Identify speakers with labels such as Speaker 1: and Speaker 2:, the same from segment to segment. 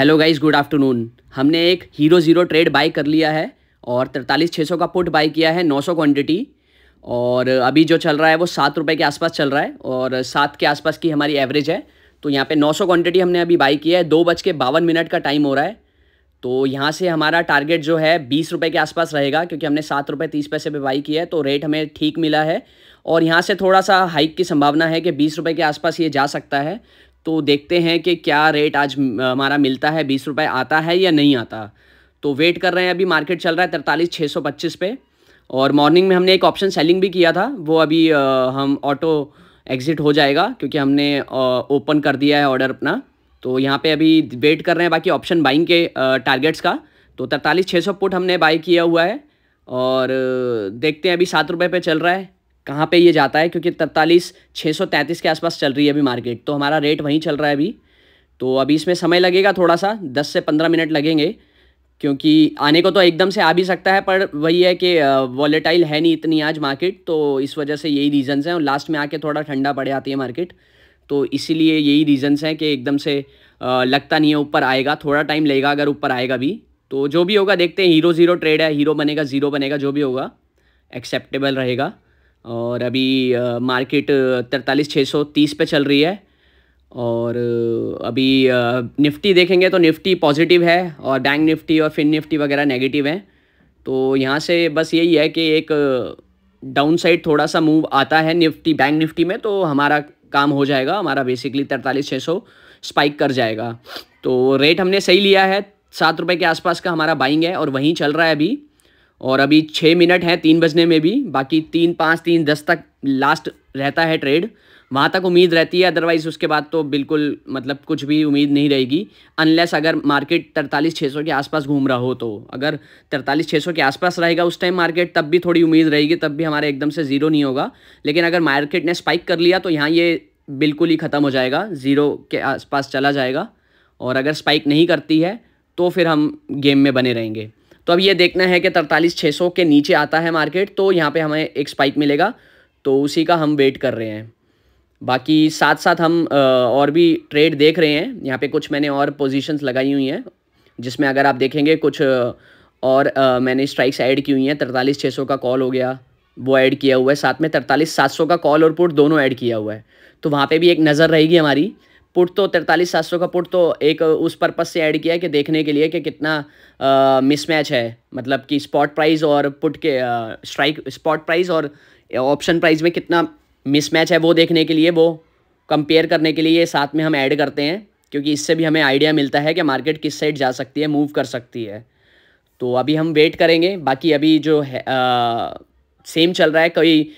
Speaker 1: hello guys good afternoon हमने एक hero zero trade by कर लिया है और तरतालीस छः सौ का पुट बाई किया है नौ सौ क्वान्टिटी और अभी जो चल रहा है वो सात रुपये के आसपास चल रहा है और सात के आसपास की हमारी एवरेज है तो यहाँ पे नौ सौ क्वान्टिटी हमने अभी बाई किया है दो बज के बावन मिनट का टाइम हो रहा है तो यहाँ से हमारा टारगेट जो है बीस रुपये के आसपास रहेगा क्योंकि हमने सात रुपये तीस पैसे पे बाई किया है तो रेट हमें ठीक मिला है और यहाँ से थोड़ा सा हाइक की संभावना है कि बीस रुपये के आसपास ये जा सकता है तो देखते हैं कि क्या रेट आज हमारा मिलता है बीस रुपये आता है या नहीं आता तो वेट कर रहे हैं अभी मार्केट चल रहा है तरतालीस छः सौ पच्चीस पे और मॉर्निंग में हमने एक ऑप्शन सेलिंग भी किया था वो अभी हम ऑटो एग्ज़िट हो जाएगा क्योंकि हमने ओपन कर दिया है ऑर्डर अपना तो यहाँ पे अभी वेट कर रहे हैं बाकी ऑप्शन बाइंग के टारगेट्स का तो तरतालीस छः सौ पुट हमने बाई किया हुआ है और देखते हैं अभी सात रुपये पे चल रहा है कहाँ पे ये जाता है क्योंकि तरतालीस छः सौ तैंतीस के आसपास चल रही है अभी मार्केट तो हमारा रेट वहीं चल रहा है अभी तो अभी इसमें समय लगेगा थोड़ा सा दस से पंद्रह मिनट लगेंगे क्योंकि आने को तो एकदम से आ भी सकता है पर वही है कि वॉलेटाइल है नहीं इतनी आज मार्केट तो इस वजह से यही रीज़न्स हैं और लास्ट में आके थोड़ा ठंडा पड़ जाती है मार्केट तो इसीलिए यही रीज़न्स हैं कि एकदम से लगता नहीं है ऊपर आएगा थोड़ा टाइम लगेगा अगर ऊपर आएगा भी तो जो भी होगा देखते हैं हीरो ज़ीरो ट्रेड है हीरो बनेगा ज़ीरो बनेगा जो भी होगा एक्सेप्टेबल रहेगा और अभी मार्केट तरतालीस छः सौ तीस पे चल रही है और अभी निफ्टी देखेंगे तो निफ्टी पॉजिटिव है और बैंक निफ्टी और फिन निफ्टी वगैरह नेगेटिव हैं तो यहाँ से बस यही है कि एक डाउन साइड थोड़ा सा मूव आता है निफ्टी बैंक निफ्टी में तो हमारा काम हो जाएगा हमारा बेसिकली तरतालीस छः सौ स्पाइक कर जाएगा तो रेट हमने सही लिया है सात रुपये के आसपास का हमारा बाइंग है और वहीं चल रहा है अभी और अभी छः मिनट हैं तीन बजने में भी बाकी तीन पाँच तीन दस तक लास्ट रहता है ट्रेड वहाँ तक उम्मीद रहती है अदरवाइज़ उसके बाद तो बिल्कुल मतलब कुछ भी उम्मीद नहीं रहेगी अनलेस अगर मार्केट तरतालीस छः सौ के आसपास घूम रहा हो तो अगर तरतालीस छः सौ के आसपास रहेगा उस टाइम मार्केट तब भी थोड़ी उम्मीद रहेगी तब भी हमारे एकदम से ज़ीरो नहीं होगा लेकिन अगर मार्केट ने स्पाइक कर लिया तो यहाँ ये बिल्कुल ही ख़त्म हो जाएगा ज़ीरो के आसपास चला जाएगा और अगर स्पाइक नहीं करती है तो फिर हम गेम में बने रहेंगे तो अब ये देखना है कि तरतालीस छः सौ के नीचे आता है मार्केट तो यहाँ पे हमें एक स्पाइक मिलेगा तो उसी का हम वेट कर रहे हैं बाकी साथ साथ हम और भी ट्रेड देख रहे हैं यहाँ पे कुछ मैंने और पोजीशंस लगाई हुई हैं जिसमें अगर आप देखेंगे कुछ और मैंने स्ट्राइक्स ऐड की हुई हैं तरतालीस छः सौ का कॉल हो गया वो ऐड किया हुआ है साथ में तरतालीस सात सौ का कॉल और पुट दोनों ऐड किया हुआ है तो वहाँ पर भी एक नज़र रहेगी हमारी पुट तो तैंतालीस सात का पुट तो एक उस पर्पज़ से ऐड किया है कि देखने के लिए कि कितना मिसमैच है मतलब कि स्पॉट प्राइस और पुट के स्ट्राइक स्पॉट प्राइस और ऑप्शन प्राइस में कितना मिसमैच है वो देखने के लिए वो कंपेयर करने के लिए साथ में हम ऐड करते हैं क्योंकि इससे भी हमें आइडिया मिलता है कि मार्केट किस साइड जा सकती है मूव कर सकती है तो अभी हम वेट करेंगे बाकी अभी जो है आ, सेम चल रहा है कोई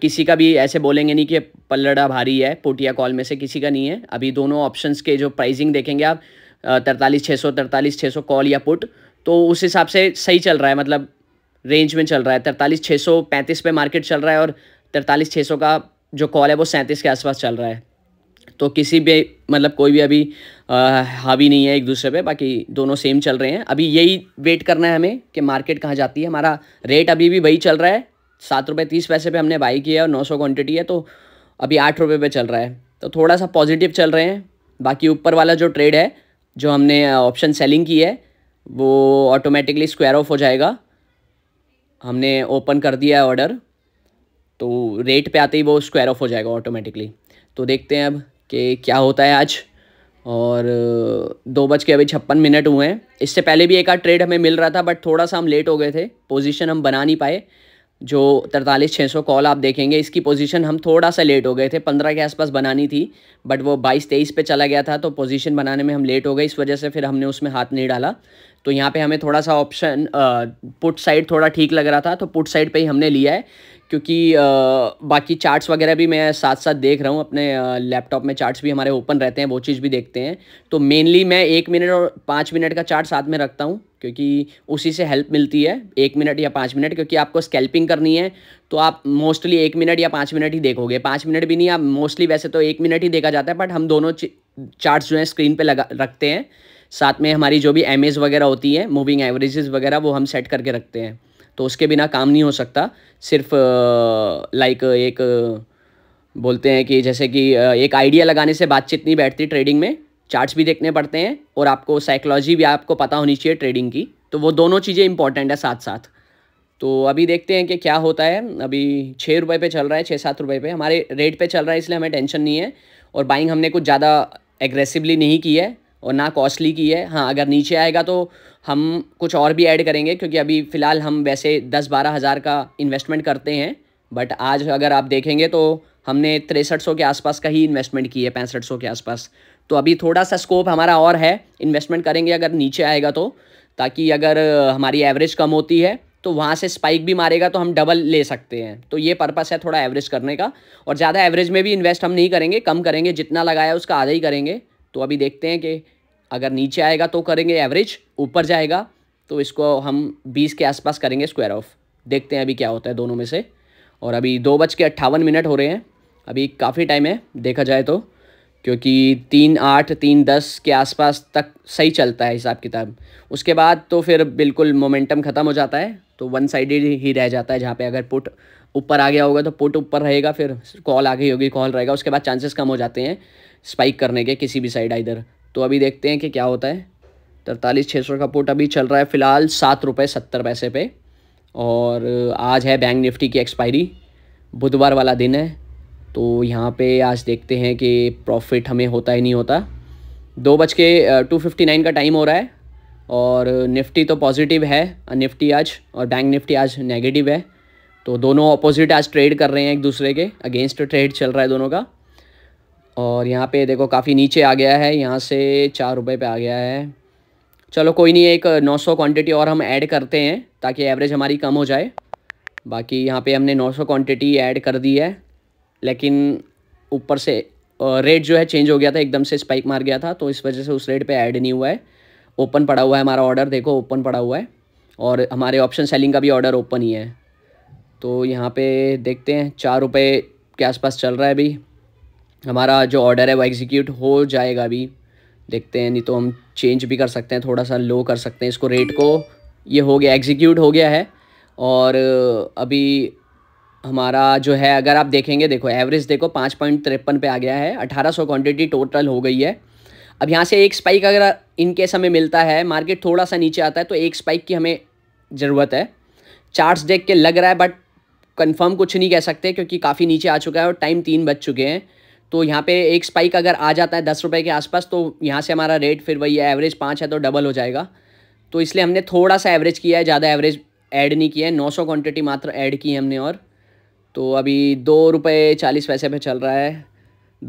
Speaker 1: किसी का भी ऐसे बोलेंगे नहीं कि पल्लड़ा भारी है पोटिया कॉल में से किसी का नहीं है अभी दोनों ऑप्शंस के जो प्राइसिंग देखेंगे आप तरतालीस छः सौ तरतालीस छः सौ कॉल या पुट तो उस हिसाब से सही चल रहा है मतलब रेंज में चल रहा है तरतालीस छः सौ पैंतीस पे मार्केट चल रहा है और तरतालीस छः सौ का जो कॉल है वो सैंतीस के आसपास चल रहा है तो किसी भी मतलब कोई भी अभी हावी नहीं है एक दूसरे पे बाकी दोनों सेम चल रहे हैं अभी यही वेट करना है हमें कि मार्केट कहाँ जाती है हमारा रेट अभी भी वही चल रहा है सात रुपये तीस पैसे पे हमने बाई किया और नौ सौ क्वान्टिटी है तो अभी आठ रुपये पर चल रहा है तो थोड़ा सा पॉजिटिव चल रहे हैं बाकी ऊपर वाला जो ट्रेड है जो हमने ऑप्शन सेलिंग की है वो ऑटोमेटिकली स्क्वायर ऑफ हो जाएगा हमने ओपन कर दिया है ऑर्डर तो रेट पे आते ही वो स्क्वायर ऑफ हो जाएगा ऑटोमेटिकली तो देखते हैं अब कि क्या होता है आज और दो बज के अभी छप्पन मिनट हुए हैं इससे पहले भी एक आध ट्रेड हमें मिल रहा था बट थोड़ा सा हम लेट हो गए थे पोजीशन हम बना नहीं पाए जो तरतालीस छः सौ कॉल आप देखेंगे इसकी पोजीशन हम थोड़ा सा लेट हो गए थे पंद्रह के आसपास बनानी थी बट वो बाईस तेईस पे चला गया था तो पोजीशन बनाने में हम लेट हो गए इस वजह से फिर हमने उसमें हाथ नहीं डाला तो यहाँ पे हमें थोड़ा सा ऑप्शन पुट साइड थोड़ा ठीक लग रहा था तो पुट साइड पे ही हमने लिया है क्योंकि आ, बाकी चार्ट्स वगैरह भी मैं साथ साथ देख रहा हूँ अपने लैपटॉप में चार्ट्स भी हमारे ओपन रहते हैं वो चीज़ भी देखते हैं तो मेनली मैं एक मिनट और पाँच मिनट का चार्ट साथ में रखता हूँ क्योंकि उसी से हेल्प मिलती है एक मिनट या पाँच मिनट क्योंकि आपको स्कैल्पिंग करनी है तो आप मोस्टली एक मिनट या पाँच मिनट ही देखोगे पाँच मिनट भी नहीं आप मोस्टली वैसे तो एक मिनट ही देखा जाता है बट हम दोनों चार्ट्स जो हैं स्क्रीन पर लगा रखते हैं साथ में हमारी जो भी एम वगैरह होती है मूविंग एवरेजेस वगैरह वो हम सेट करके रखते हैं तो उसके बिना काम नहीं हो सकता सिर्फ लाइक एक बोलते हैं कि जैसे कि एक आइडिया लगाने से बातचीत नहीं बैठती ट्रेडिंग में चार्ट्स भी देखने पड़ते हैं और आपको साइकोलॉजी भी आपको पता होनी चाहिए ट्रेडिंग की तो वो दोनों चीज़ें इंपॉर्टेंट है साथ साथ तो अभी देखते हैं कि क्या होता है अभी छः रुपये पर चल रहा है छः सात रुपये पे हमारे रेट पर चल रहा है इसलिए हमें टेंशन नहीं है और बाइंग हमने कुछ ज़्यादा एग्रेसिवली नहीं की है और ना कॉस्टली की है हाँ अगर नीचे आएगा तो हम कुछ और भी ऐड करेंगे क्योंकि अभी फ़िलहाल हम वैसे दस बारह हज़ार का इन्वेस्टमेंट करते हैं बट आज अगर आप देखेंगे तो हमने तिरसठ सौ के आसपास का ही इन्वेस्टमेंट की है पैंसठ सौ के आसपास तो अभी थोड़ा सा स्कोप हमारा और है इन्वेस्टमेंट करेंगे अगर नीचे आएगा तो ताकि अगर हमारी एवरेज कम होती है तो वहाँ से स्पाइक भी मारेगा तो हम डबल ले सकते हैं तो ये पर्पस है थोड़ा एवरेज करने का और ज़्यादा एवरेज में भी इन्वेस्ट हम नहीं करेंगे कम करेंगे जितना लगाया उसका आधा ही करेंगे तो अभी देखते हैं कि अगर नीचे आएगा तो करेंगे एवरेज ऊपर जाएगा तो इसको हम बीस के आसपास करेंगे स्क्वायर ऑफ देखते हैं अभी क्या होता है दोनों में से और अभी दो बज के अट्ठावन मिनट हो रहे हैं अभी काफ़ी टाइम है देखा जाए तो क्योंकि तीन आठ तीन दस के आसपास तक सही चलता है हिसाब किताब उसके बाद तो फिर बिल्कुल मोमेंटम ख़त्म हो जाता है तो वन साइडेड ही रह जाता है जहाँ पे अगर पुट ऊपर आ गया होगा तो पुट ऊपर रहेगा फिर कॉल आ गई होगी कॉल रहेगा उसके बाद चांसेस कम हो जाते हैं स्पाइक करने के किसी भी साइड इधर तो अभी देखते हैं कि क्या होता है तरतालीस छः सौ का पुट अभी चल रहा है फ़िलहाल सात रुपये सत्तर पैसे पे और आज है बैंक निफ्टी की एक्सपायरी बुधवार वाला दिन है तो यहाँ पे आज देखते हैं कि प्रॉफिट हमें होता ही नहीं होता दो बज के टू फिफ्टी नाइन का टाइम हो रहा है और निफ्टी तो पॉजिटिव है निफ्टी आज और बैंक निफ्टी आज नेगेटिव है तो दोनों अपोजिट आज ट्रेड कर रहे हैं एक दूसरे के अगेंस्ट ट्रेड चल रहा है दोनों का और यहाँ पे देखो काफ़ी नीचे आ गया है यहाँ से चार रुपये पर आ गया है चलो कोई नहीं एक 900 क्वांटिटी और हम ऐड करते हैं ताकि एवरेज हमारी कम हो जाए बाकी यहाँ पे हमने 900 क्वांटिटी ऐड कर दी है लेकिन ऊपर से रेट जो है चेंज हो गया था एकदम से स्पाइक मार गया था तो इस वजह से उस रेट पे ऐड नहीं हुआ है ओपन पड़ा हुआ है हमारा ऑर्डर देखो ओपन पड़ा हुआ है और हमारे ऑप्शन सेलिंग का भी ऑर्डर ओपन ही है तो यहाँ पर देखते हैं चार रुपये के आसपास चल रहा है अभी हमारा जो ऑर्डर है वो एग्जीक्यूट हो जाएगा अभी देखते हैं नहीं तो हम चेंज भी कर सकते हैं थोड़ा सा लो कर सकते हैं इसको रेट को ये हो गया एग्जीक्यूट हो गया है और अभी हमारा जो है अगर आप देखेंगे देखो एवरेज देखो पाँच पॉइंट तिरपन पर आ गया है अठारह सौ क्वान्टिटी टोटल हो गई है अब यहाँ से एक स्पाइक अगर इनकेस हमें मिलता है मार्केट थोड़ा सा नीचे आता है तो एक स्पाइक की हमें ज़रूरत है चार्ट्स देख के लग रहा है बट कंफर्म कुछ नहीं कह सकते क्योंकि काफ़ी नीचे आ चुका है और टाइम तीन बज चुके हैं तो यहाँ पे एक स्पाइक अगर आ जाता है दस रुपये के आसपास तो यहाँ से हमारा रेट फिर वही है एवरेज पाँच है तो डबल हो जाएगा तो इसलिए हमने थोड़ा सा एवरेज किया है ज़्यादा एवरेज ऐड नहीं किया है नौ सौ क्वान्टिटी मात्र ऐड की है हमने और तो अभी दो रुपये चालीस पैसे पे चल रहा है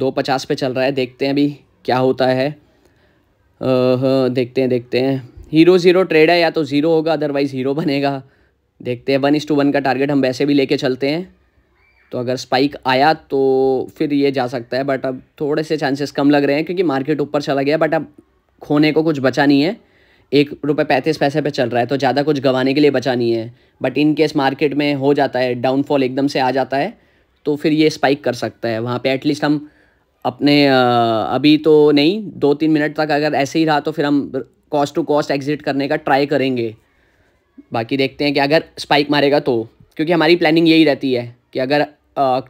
Speaker 1: दो पचास पे चल रहा है देखते हैं अभी क्या होता है देखते हैं देखते हैं हीरो ज़ीरो ट्रेड है या तो ज़ीरो होगा अदरवाइज़ हीरो बनेगा देखते हैं वन इस टू वन का टारगेट हम वैसे भी लेके चलते हैं तो अगर स्पाइक आया तो फिर ये जा सकता है बट अब थोड़े से चांसेस कम लग रहे हैं क्योंकि मार्केट ऊपर चला गया बट अब खोने को कुछ बचा नहीं है एक रुपये पैंतीस पैसे पे चल रहा है तो ज़्यादा कुछ गंवाने के लिए बचा नहीं है बट इन केस मार्केट में हो जाता है डाउनफॉल एकदम से आ जाता है तो फिर ये स्पाइक कर सकता है वहाँ पे एटलीस्ट हम अपने अभी तो नहीं दो तीन मिनट तक अगर ऐसे ही रहा तो फिर हम कॉस्ट टू कॉस्ट एग्जिट करने का ट्राई करेंगे बाकी देखते हैं कि अगर स्पाइक मारेगा तो क्योंकि हमारी प्लानिंग यही रहती है कि अगर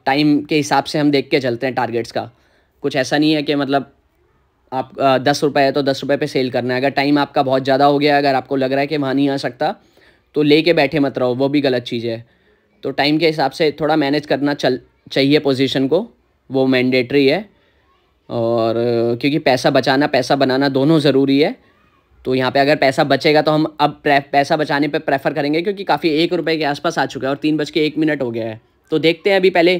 Speaker 1: टाइम के हिसाब से हम देख के चलते हैं टारगेट्स का कुछ ऐसा नहीं है कि मतलब आप दस रुपये है तो दस रुपये पे सेल करना है अगर टाइम आपका बहुत ज़्यादा हो गया अगर आपको लग रहा है कि वहाँ नहीं आ सकता तो ले के बैठे मत रहो वो भी गलत चीज़ है तो टाइम के हिसाब से थोड़ा मैनेज करना चल चाहिए पोजीशन को वो मैंडेटरी है और क्योंकि पैसा बचाना पैसा बनाना दोनों ज़रूरी है तो यहाँ पे अगर पैसा बचेगा तो हम अब पैसा बचाने पे प्रेफर करेंगे क्योंकि काफ़ी एक रुपये के आसपास आ चुका है और तीन बज के एक मिनट हो गया है तो देखते हैं अभी पहले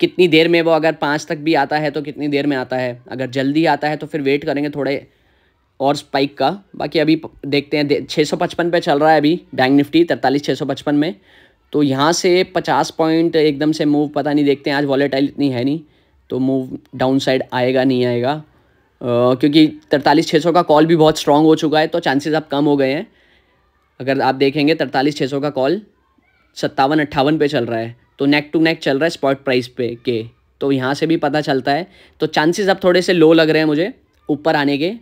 Speaker 1: कितनी देर में वो अगर पाँच तक भी आता है तो कितनी देर में आता है अगर जल्दी आता है तो फिर वेट करेंगे थोड़े और स्पाइक का बाकी अभी देखते हैं छः सौ पचपन पे चल रहा है अभी बैंक निफ्टी तरतालीस छः सौ पचपन में तो यहाँ से पचास पॉइंट एकदम से मूव पता नहीं देखते हैं आज वॉलेटाइल इतनी है नहीं तो मूव डाउन साइड आएगा नहीं आएगा आ, क्योंकि तरतालीस छः सौ का कॉल भी बहुत स्ट्रांग हो चुका है तो चांसेस अब कम हो गए हैं अगर आप देखेंगे तरतालीस छः सौ का कॉल सत्तावन अट्ठावन पे चल रहा है तो नेक टू नेक चल रहा है स्पॉट प्राइस पे के तो यहाँ से भी पता चलता है तो चांसेस अब थोड़े से लो लग रहे हैं मुझे ऊपर आने के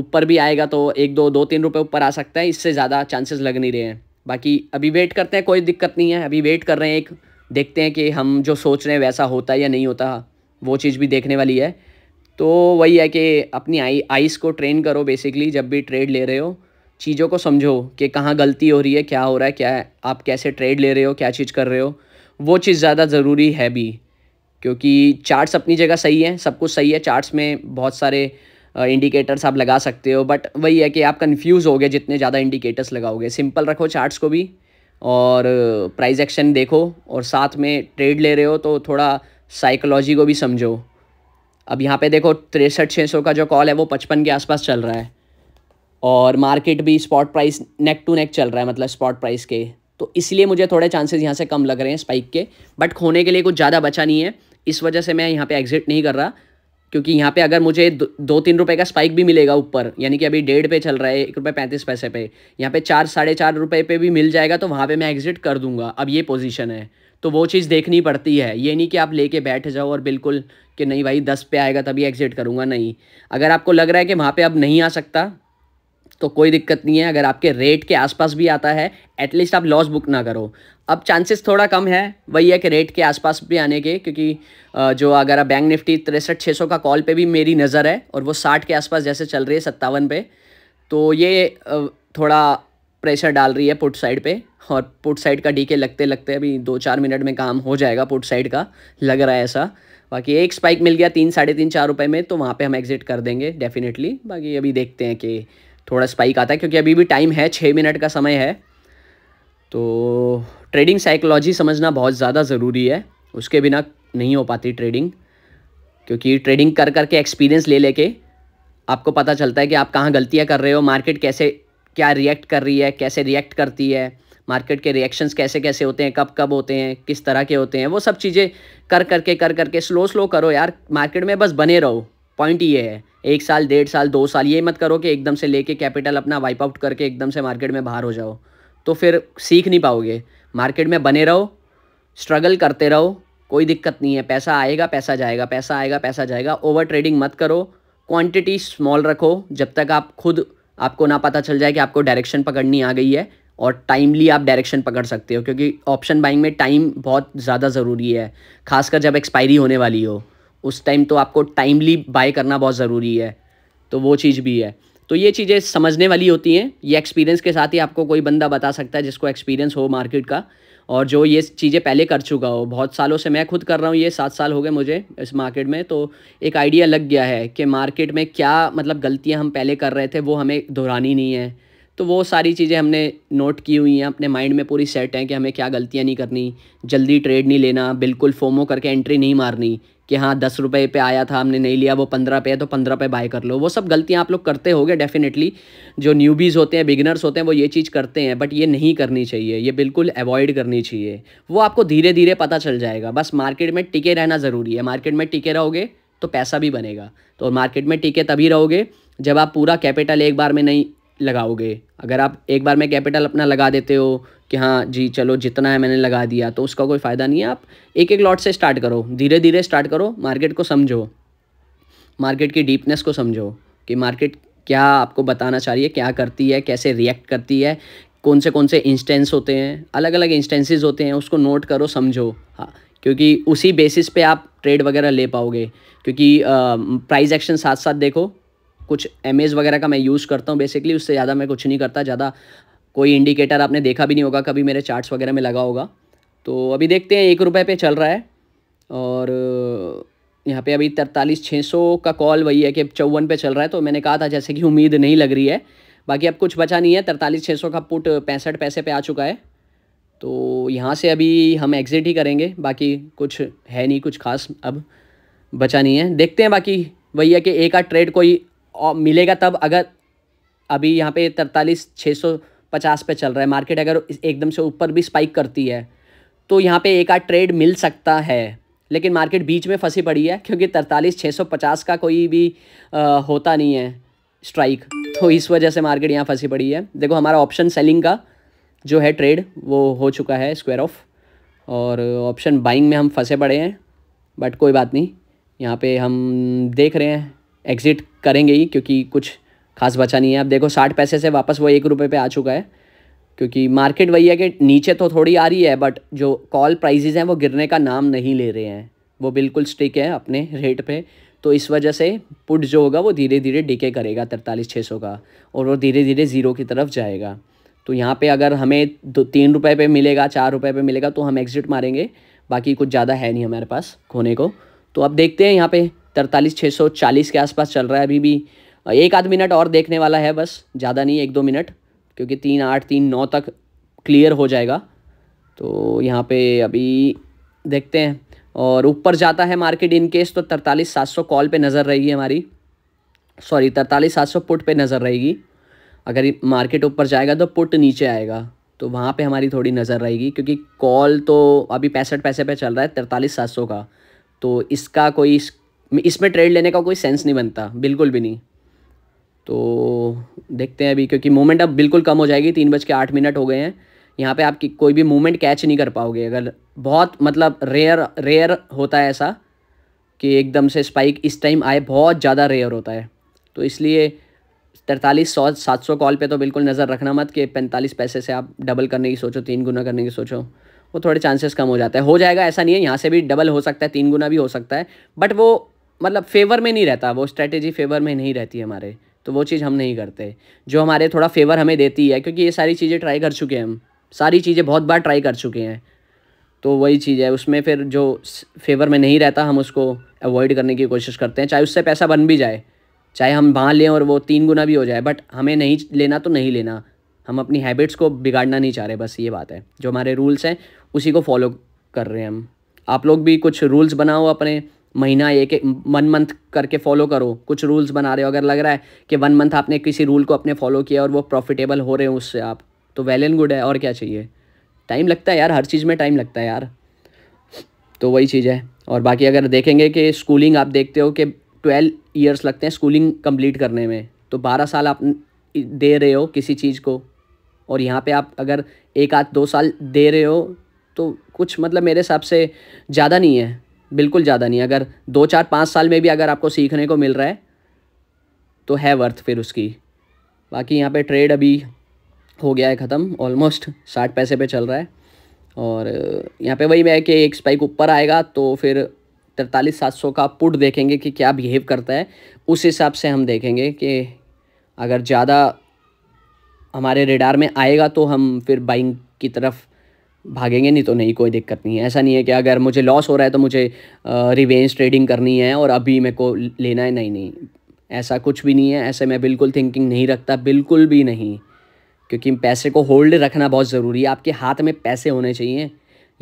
Speaker 1: ऊपर भी आएगा तो एक दो दो तीन रुपये ऊपर आ सकता है इससे ज़्यादा चांसेस लग नहीं रहे हैं बाकी अभी वेट करते हैं कोई दिक्कत नहीं है अभी वेट कर रहे हैं एक देखते हैं कि हम जो सोच रहे हैं वैसा होता है या नहीं होता वो चीज़ भी देखने वाली है तो वही है कि अपनी आई आइस को ट्रेन करो बेसिकली जब भी ट्रेड ले रहे हो चीज़ों को समझो कि कहाँ गलती हो रही है क्या हो रहा है क्या है आप कैसे ट्रेड ले रहे हो क्या चीज़ कर रहे हो वो चीज़ ज़्यादा ज़रूरी है भी क्योंकि चार्ट्स अपनी जगह सही है सब कुछ सही है चार्ट्स में बहुत सारे इंडिकेटर्स आप लगा सकते हो बट वही है कि आप कंफ्यूज हो गए जितने ज़्यादा इंडिकेटर्स लगाओगे सिंपल रखो चार्ट्स को भी और प्राइस एक्शन देखो और साथ में ट्रेड ले रहे हो तो थोड़ा साइकोलॉजी को भी समझो अब यहाँ पे देखो तिरसठ छः सौ का जो कॉल है वो पचपन के आसपास चल रहा है और मार्केट भी spot price neck to neck चल रहा है मतलब स्पॉट प्राइस के तो इसलिए मुझे थोड़े चांसेस यहाँ से कम लग रहे हैं स्पाइक के बट खोने के लिए कुछ ज़्यादा बचा नहीं है इस वजह से मैं यहाँ पे एग्जिट नहीं कर रहा क्योंकि यहाँ पे अगर मुझे दो, दो तीन रुपये का स्पाइक भी मिलेगा ऊपर यानी कि अभी डेढ़ पे चल रहा है एक रुपये पैंतीस पैसे पे यहाँ पे चार साढ़े चार रुपये पे भी मिल जाएगा तो वहाँ पे मैं एग्जिट कर दूंगा अब ये पोजीशन है तो वो चीज़ देखनी पड़ती है ये नहीं कि आप लेके बैठ जाओ और बिल्कुल कि नहीं भाई दस पे आएगा तभी एग्जिट करूँगा नहीं अगर आपको लग रहा है कि वहाँ पर अब नहीं आ सकता तो कोई दिक्कत नहीं है अगर आपके रेट के आसपास भी आता है एटलीस्ट आप लॉस बुक ना करो अब चांसेस थोड़ा कम है वही है कि रेट के आसपास भी आने के क्योंकि जो अगर बैंक निफ्टी तिरसठ छः सौ का कॉल पे भी मेरी नज़र है और वो साठ के आसपास जैसे चल रही है सत्तावन पे तो ये थोड़ा प्रेशर डाल रही है पुट साइड पे और पुट साइड का डीके लगते लगते अभी दो चार मिनट में काम हो जाएगा पुट साइड का लग रहा है ऐसा बाकी एक स्पाइक मिल गया तीन साढ़े तीन चार रुपये में तो वहाँ पर हम एग्ज़िट कर देंगे डेफिनेटली बाकी अभी देखते हैं कि थोड़ा स्पाइक आता है क्योंकि अभी भी टाइम है छः मिनट का समय है तो ट्रेडिंग साइकोलॉजी समझना बहुत ज़्यादा ज़रूरी है उसके बिना नहीं हो पाती ट्रेडिंग क्योंकि ट्रेडिंग कर कर के एक्सपीरियंस ले लेके आपको पता चलता है कि आप कहाँ गलतियाँ कर रहे हो मार्केट कैसे क्या रिएक्ट कर रही है कैसे रिएक्ट करती है मार्केट के रिएक्शंस कैसे कैसे होते हैं कब कब होते हैं किस तरह के होते हैं वो सब चीज़ें कर करके कर करके स्लो स्लो करो यार मार्केट में बस बने रहो पॉइंट ये है एक साल डेढ़ साल दो साल ये मत करो कि एकदम से लेके कैपिटल अपना वाइप आउट करके एकदम से मार्केट में बाहर हो जाओ तो फिर सीख नहीं पाओगे मार्केट में बने रहो स्ट्रगल करते रहो कोई दिक्कत नहीं है पैसा आएगा पैसा जाएगा पैसा आएगा पैसा जाएगा ओवर ट्रेडिंग मत करो क्वांटिटी स्मॉल रखो जब तक आप खुद आपको ना पता चल जाए कि आपको डायरेक्शन पकड़नी आ गई है और टाइमली आप डायरेक्शन पकड़ सकते हो क्योंकि ऑप्शन बाइंग में टाइम बहुत ज़्यादा ज़रूरी है खासकर जब एक्सपायरी होने वाली हो उस टाइम तो आपको टाइमली बाय करना बहुत ज़रूरी है तो वो चीज़ भी है तो ये चीज़ें समझने वाली होती हैं ये एक्सपीरियंस के साथ ही आपको कोई बंदा बता सकता है जिसको एक्सपीरियंस हो मार्केट का और जो ये चीज़ें पहले कर चुका हो बहुत सालों से मैं खुद कर रहा हूँ ये सात साल हो गए मुझे इस मार्केट में तो एक आइडिया लग गया है कि मार्केट में क्या मतलब गलतियाँ हम पहले कर रहे थे वो हमें दोहरानी नहीं है तो वो सारी चीज़ें हमने नोट की हुई हैं अपने माइंड में पूरी सेट हैं कि हमें क्या गलतियाँ नहीं करनी जल्दी ट्रेड नहीं लेना बिल्कुल फोमो करके एंट्री नहीं मारनी कि हाँ दस रुपये पे आया था हमने नहीं लिया वो पंद्रह पे है तो पंद्रह पे बाय कर लो वो सब गलतियाँ आप लोग करते हो डेफिनेटली जो न्यूबीज़ होते हैं बिगनर्स होते हैं वो ये चीज़ करते हैं बट ये नहीं करनी चाहिए ये बिल्कुल अवॉइड करनी चाहिए वो आपको धीरे धीरे पता चल जाएगा बस मार्केट में टिके रहना ज़रूरी है मार्केट में टिके रहोगे तो पैसा भी बनेगा तो मार्केट में टिके तभी रहोगे जब आप पूरा कैपिटल एक बार में नहीं लगाओगे अगर आप एक बार में कैपिटल अपना लगा देते हो कि हाँ जी चलो जितना है मैंने लगा दिया तो उसका कोई फ़ायदा नहीं है आप एक एक लॉट से स्टार्ट करो धीरे धीरे स्टार्ट करो मार्केट को समझो मार्केट की डीपनेस को समझो कि मार्केट क्या आपको बताना चाहिए क्या करती है कैसे रिएक्ट करती है कौन से कौन से इंस्टेंस होते हैं अलग अलग इंस्टेंसेस होते हैं उसको नोट करो समझो हाँ क्योंकि उसी बेसिस पे आप ट्रेड वगैरह ले पाओगे क्योंकि प्राइस एक्शन साथ साथ देखो कुछ एम वगैरह का मैं यूज़ करता हूँ बेसिकली उससे ज़्यादा मैं कुछ नहीं करता ज़्यादा कोई इंडिकेटर आपने देखा भी नहीं होगा कभी मेरे चार्ट्स वगैरह में लगा होगा तो अभी देखते हैं एक रुपये पे चल रहा है और यहाँ पे अभी तरतालीस छः सौ का कॉल वही है कि चौवन पे चल रहा है तो मैंने कहा था जैसे कि उम्मीद नहीं लग रही है बाकी अब कुछ बचा नहीं है तरतालीस छः सौ का पुट पैंसठ पैसे पे आ चुका है तो यहाँ से अभी हम एग्ज़िट ही करेंगे बाकी कुछ है नहीं कुछ खास अब बचा नहीं है देखते हैं बाकी वही है कि एक आध ट्रेड कोई मिलेगा तब अगर अभी यहाँ पर तरतालीस छः सौ पचास पे चल रहा है मार्केट अगर एकदम से ऊपर भी स्पाइक करती है तो यहाँ पे एक आध ट्रेड मिल सकता है लेकिन मार्केट बीच में फंसी पड़ी है क्योंकि तरतालीस छः सौ पचास का कोई भी आ, होता नहीं है स्ट्राइक तो इस वजह से मार्केट यहाँ फंसी पड़ी है देखो हमारा ऑप्शन सेलिंग का जो है ट्रेड वो हो चुका है स्क्वायर ऑफ और ऑप्शन बाइंग में हम फंसे पड़े हैं बट कोई बात नहीं यहाँ पे हम देख रहे हैं एग्ज़िट करेंगे ही क्योंकि कुछ खास बचा नहीं है अब देखो साठ पैसे से वापस वो एक रुपये पर आ चुका है क्योंकि मार्केट वही है कि नीचे तो थोड़ी आ रही है बट जो कॉल प्राइजेज़ हैं वो गिरने का नाम नहीं ले रहे हैं वो बिल्कुल स्टिक है अपने रेट पे तो इस वजह से पुट जो होगा वो धीरे धीरे डिके करेगा तरतालीस छः सौ का और वो धीरे धीरे ज़ीरो की तरफ जाएगा तो यहाँ पे अगर हमें दो तीन रुपये पे मिलेगा चार रुपये पे मिलेगा तो हम एग्ज़िट मारेंगे बाकी कुछ ज़्यादा है नहीं हमारे पास खोने को तो अब देखते हैं यहाँ पे तरतालीस छः सौ चालीस के आसपास चल रहा है अभी भी एक आध मिनट और देखने वाला है बस ज़्यादा नहीं एक दो मिनट क्योंकि तीन आठ तीन नौ तक क्लियर हो जाएगा तो यहाँ पे अभी देखते हैं और ऊपर जाता है मार्केट इन केस तो तरतालीस सात सौ कॉल पे नज़र रहेगी हमारी सॉरी तरतालीस सात सौ पुट पे नज़र रहेगी अगर मार्केट ऊपर जाएगा तो पुट नीचे आएगा तो वहाँ पे हमारी थोड़ी नज़र रहेगी क्योंकि कॉल तो अभी पैंसठ पैसे पे चल रहा है तरतालीस सात सौ का तो इसका कोई इसमें ट्रेड लेने का कोई सेंस नहीं बनता बिल्कुल भी नहीं तो देखते हैं अभी क्योंकि मूवमेंट अब बिल्कुल कम हो जाएगी तीन बज के आठ मिनट हो गए हैं यहाँ पे आप कोई भी मूवमेंट कैच नहीं कर पाओगे अगर बहुत मतलब रेयर रेयर होता है ऐसा कि एकदम से स्पाइक इस टाइम आए बहुत ज़्यादा रेयर होता है तो इसलिए तैतालीस सौ सात सौ कॉल पे तो बिल्कुल नज़र रखना मत कि पैंतालीस पैसे से आप डबल करने की सोचो तीन गुना करने की सोचो वो थोड़े चांसेस कम हो जाते हैं हो जाएगा ऐसा नहीं है यहाँ से भी डबल हो सकता है तीन गुना भी हो सकता है बट वो मतलब फेवर में नहीं रहता वो स्ट्रेटेजी फेवर में नहीं रहती हमारे तो वो चीज़ हम नहीं करते जो हमारे थोड़ा फेवर हमें देती है क्योंकि ये सारी चीज़ें ट्राई कर चुके हैं हम सारी चीज़ें बहुत बार ट्राई कर चुके हैं तो वही चीज़ है उसमें फिर जो फेवर में नहीं रहता हम उसको अवॉइड करने की कोशिश करते हैं चाहे उससे पैसा बन भी जाए चाहे हम वहाँ लें और वो तीन गुना भी हो जाए बट हमें नहीं लेना तो नहीं लेना हम अपनी हैबिट्स को बिगाड़ना नहीं चाह रहे बस ये बात है जो हमारे रूल्स हैं उसी को फॉलो कर रहे हैं हम आप लोग भी कुछ रूल्स बनाओ अपने महीना एक एक वन मंथ करके फॉलो करो कुछ रूल्स बना रहे हो अगर लग रहा है कि वन मंथ आपने किसी रूल को अपने फॉलो किया और वो प्रॉफिटेबल हो रहे हो उससे आप तो वेल एंड गुड है और क्या चाहिए टाइम लगता है यार हर चीज़ में टाइम लगता है यार तो वही चीज़ है और बाकी अगर देखेंगे कि स्कूलिंग आप देखते हो कि ट्वेल्व ईयर्स लगते हैं स्कूलिंग कंप्लीट करने में तो बारह साल आप दे रहे हो किसी चीज़ को और यहाँ पे आप अगर एक आध दो साल दे रहे हो तो कुछ मतलब मेरे हिसाब से ज़्यादा नहीं है बिल्कुल ज़्यादा नहीं अगर दो चार पाँच साल में भी अगर आपको सीखने को मिल रहा है तो है वर्थ फिर उसकी बाकी यहाँ पे ट्रेड अभी हो गया है ख़त्म ऑलमोस्ट साठ पैसे पे चल रहा है और यहाँ पे वही मैं कि एक स्पाइक ऊपर आएगा तो फिर तरतालीस सात सौ का पुट देखेंगे कि क्या बिहेव करता है उस हिसाब से हम देखेंगे कि अगर ज़्यादा हमारे रेडार में आएगा तो हम फिर बाइंग की तरफ भागेंगे नहीं तो नहीं कोई दिक्कत नहीं है ऐसा नहीं है कि अगर मुझे लॉस हो रहा है तो मुझे रिवेंज ट्रेडिंग करनी है और अभी मेरे को लेना है नहीं नहीं ऐसा कुछ भी नहीं है ऐसे मैं बिल्कुल थिंकिंग नहीं रखता बिल्कुल भी नहीं क्योंकि पैसे को होल्ड रखना बहुत ज़रूरी है आपके हाथ में पैसे होने चाहिए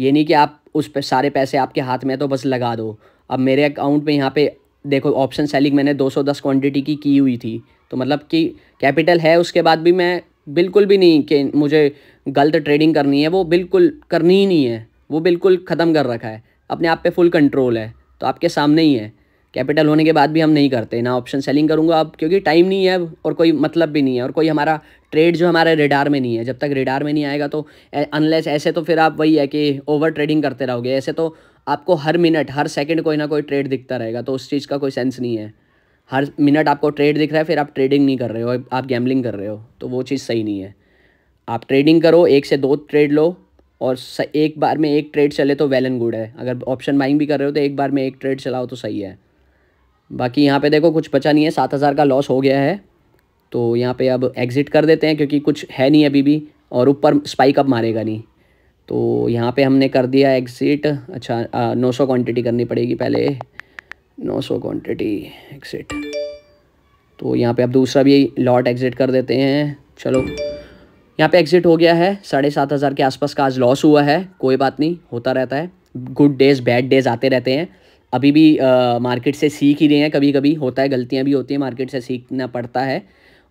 Speaker 1: ये नहीं कि आप उस पर सारे पैसे आपके हाथ में तो बस लगा दो अब मेरे अकाउंट में यहाँ पे देखो ऑप्शन सेलिंग मैंने 210 क्वांटिटी की की हुई थी तो मतलब कि कैपिटल है उसके बाद भी मैं बिल्कुल भी नहीं कि मुझे गलत ट्रेडिंग करनी है वो बिल्कुल करनी ही नहीं है वो बिल्कुल ख़त्म कर रखा है अपने आप पे फुल कंट्रोल है तो आपके सामने ही है कैपिटल होने के बाद भी हम नहीं करते ना ऑप्शन सेलिंग करूँगा अब क्योंकि टाइम नहीं है और कोई मतलब भी नहीं है और कोई हमारा ट्रेड जो हमारे रेडार में नहीं है जब तक रेडार में नहीं आएगा तो अनलेस ऐसे तो फिर आप वही है कि ओवर ट्रेडिंग करते रहोगे ऐसे तो आपको हर मिनट हर सेकंड कोई ना कोई ट्रेड दिखता रहेगा तो उस चीज़ का कोई सेंस नहीं है हर मिनट आपको ट्रेड दिख रहा है फिर आप ट्रेडिंग नहीं कर रहे हो आप गैमलिंग कर रहे हो तो वो चीज़ सही नहीं है आप ट्रेडिंग करो एक से दो ट्रेड लो और एक बार में एक ट्रेड चले तो वेल एंड गुड है अगर ऑप्शन बाइंग भी कर रहे हो तो एक बार में एक ट्रेड चलाओ तो सही है बाकी यहाँ पे देखो कुछ बचा नहीं है सात हज़ार का लॉस हो गया है तो यहाँ पे अब एग्ज़िट कर देते हैं क्योंकि कुछ है नहीं अभी भी और ऊपर स्पाइक अब मारेगा नहीं तो यहाँ पे हमने कर दिया एग्ज़िट अच्छा नौ सौ क्वान्टिटी करनी पड़ेगी पहले नौ सौ क्वान्टिटी एग्ज़िट तो यहाँ पे आप दूसरा भी लॉट एग्ज़िट कर देते हैं चलो यहाँ पे एग्ज़िट हो गया है साढ़े सात हज़ार के आसपास का आज लॉस हुआ है कोई बात नहीं होता रहता है गुड डेज़ बैड डेज़ आते रहते हैं अभी भी आ, मार्केट से सीख ही रहे हैं कभी कभी होता है गलतियाँ भी होती हैं मार्केट से सीखना पड़ता है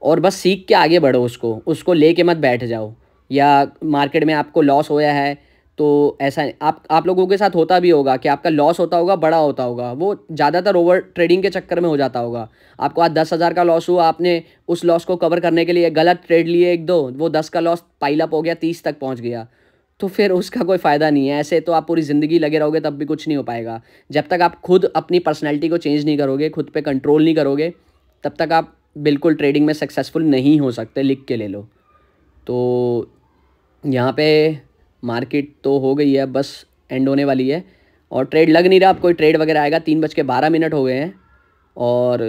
Speaker 1: और बस सीख के आगे बढ़ो उसको उसको ले के मत बैठ जाओ या मार्केट में आपको लॉस होया है तो ऐसा आप आप लोगों के साथ होता भी होगा कि आपका लॉस होता होगा बड़ा होता होगा वो ज़्यादातर ओवर ट्रेडिंग के चक्कर में हो जाता होगा आपको आज दस हज़ार का लॉस हुआ आपने उस लॉस को कवर करने के लिए गलत ट्रेड लिए एक दो वो दस का लॉस पाइलअप हो गया तीस तक पहुँच गया तो फिर उसका कोई फ़ायदा नहीं है ऐसे तो आप पूरी ज़िंदगी लगे रहोगे तब भी कुछ नहीं हो पाएगा जब तक आप खुद अपनी पर्सनैलिटी को चेंज नहीं करोगे खुद पर कंट्रोल नहीं करोगे तब तक आप बिल्कुल ट्रेडिंग में सक्सेसफुल नहीं हो सकते लिख के ले लो तो यहाँ पे मार्केट तो हो गई है बस एंड होने वाली है और ट्रेड लग नहीं रहा अब कोई ट्रेड वगैरह आएगा तीन बज के बारह मिनट हो गए हैं और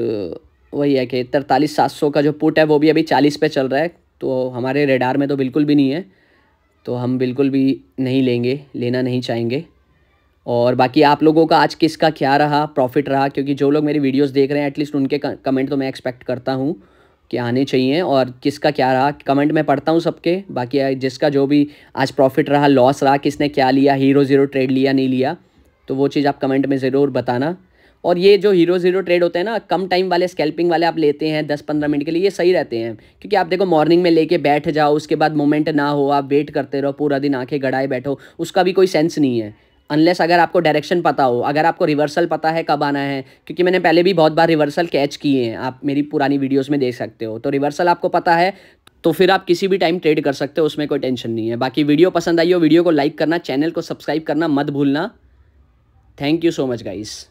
Speaker 1: वही है कि तरतालीस सात सौ का जो पुट है वो भी अभी चालीस पे चल रहा है तो हमारे रेडार में तो बिल्कुल भी नहीं है तो हम बिल्कुल भी नहीं लेंगे लेना नहीं चाहेंगे और बाकी आप लोगों का आज किसका क्या रहा प्रॉफिट रहा क्योंकि जो लोग मेरी वीडियोस देख रहे हैं एटलीस्ट उनके कमेंट तो मैं एक्सपेक्ट करता हूँ के आने चाहिए और किसका क्या रहा कमेंट में पढ़ता हूँ सबके बाकी जिसका जो भी आज प्रॉफिट रहा लॉस रहा किसने क्या लिया हीरो ज़ीरो ट्रेड लिया नहीं लिया तो वो चीज़ आप कमेंट में ज़रूर बताना और ये जो हीरो ज़ीरो ट्रेड होते हैं ना कम टाइम वाले स्कैल्पिंग वाले आप लेते हैं दस पंद्रह मिनट के लिए ये सही रहते हैं क्योंकि आप देखो मॉर्निंग में लेके बैठ जाओ उसके बाद मोमेंट ना हो आप वेट करते रहो पूरा दिन आंखें गड़ाए बैठो उसका भी कोई सेंस नहीं है अनलेस अगर आपको डायरेक्शन पता हो अगर आपको रिवर्सल पता है कब आना है क्योंकि मैंने पहले भी बहुत बार रिवर्सल कैच किए हैं आप मेरी पुरानी वीडियोस में देख सकते हो तो रिवर्सल आपको पता है तो फिर आप किसी भी टाइम ट्रेड कर सकते हो उसमें कोई टेंशन नहीं है बाकी वीडियो पसंद आई हो वीडियो को लाइक करना चैनल को सब्सक्राइब करना मत भूलना thank you so much guys